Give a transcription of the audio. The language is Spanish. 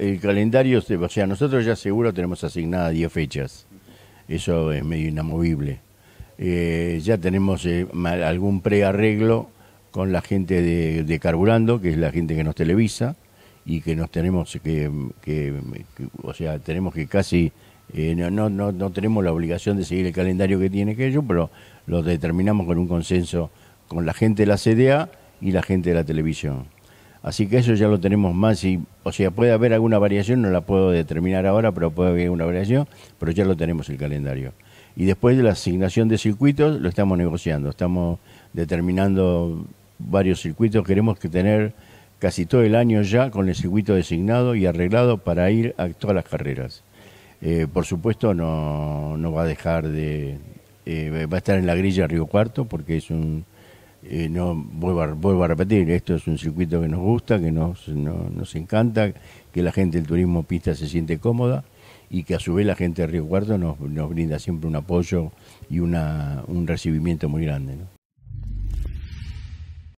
el calendario, o sea, nosotros ya seguro tenemos asignadas 10 fechas. Eso es medio inamovible. Eh, ya tenemos eh, algún prearreglo con la gente de, de, Carburando, que es la gente que nos televisa y que nos tenemos que, o sea, tenemos que casi, eh, no, no, no, tenemos la obligación de seguir el calendario que tiene que ellos pero lo determinamos con un consenso con la gente de la CDA y la gente de la televisión. Así que eso ya lo tenemos más y o sea, puede haber alguna variación, no la puedo determinar ahora, pero puede haber una variación, pero ya lo tenemos el calendario. Y después de la asignación de circuitos, lo estamos negociando, estamos determinando varios circuitos, queremos que tener casi todo el año ya con el circuito designado y arreglado para ir a todas las carreras. Eh, por supuesto no, no, va a dejar de... Eh, va a estar en la grilla Río Cuarto porque es un, no vuelvo a, vuelvo a, repetir, esto es un circuito que nos gusta, que nos, nos encanta, que la gente del turismo pista se siente cómoda y que a su vez la gente de Río Cuarto nos, nos brinda siempre un apoyo y una, un recibimiento muy grande. ¿no?